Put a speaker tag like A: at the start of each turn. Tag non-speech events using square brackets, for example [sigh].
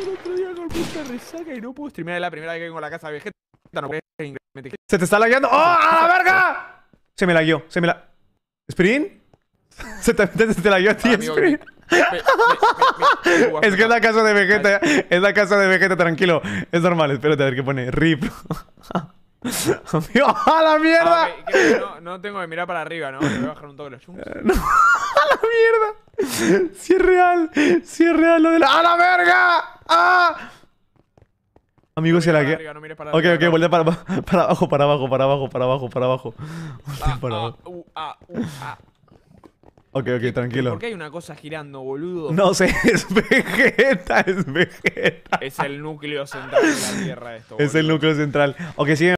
A: el otro día con puta resaca y no puedo streamear. Es la primera vez que vengo a la casa de Vegeta. No
B: Se te está lagueando. ¡Oh, a la verga! Se me lagueó, se me la... ¿Sprint? Se te, [laughs] se te a ti, Sprint.
C: es
B: que es la casa de Vegeta,
D: es la casa de Vegeta, tranquilo. Es normal, espérate a ver qué pone. RIP. [laughs]
C: ¡a la mierda!
E: Ah, no, tengo que mirar para arriba, ¿no? Me voy a bajar un toque los [laughs] chungos. ¡A
C: la mierda! Si sí es real, si sí es real lo de la. ¡A la verga! ¡Ah!
F: Amigo, si la que. No ok, ok, vuelve [laughs] para, abajo, para abajo, para abajo, para abajo, para abajo. [laughs] Ah, para ah, abajo.
A: Uh, ah, uh,
D: ok, ok,
F: tranquilo. ¿Por
A: qué hay una cosa girando, boludo? No sé, [laughs] es
D: Vegeta, es Vegeta. Es el
A: núcleo central de la Tierra esto. Boludo. Es el
D: núcleo central. Ok, sigue.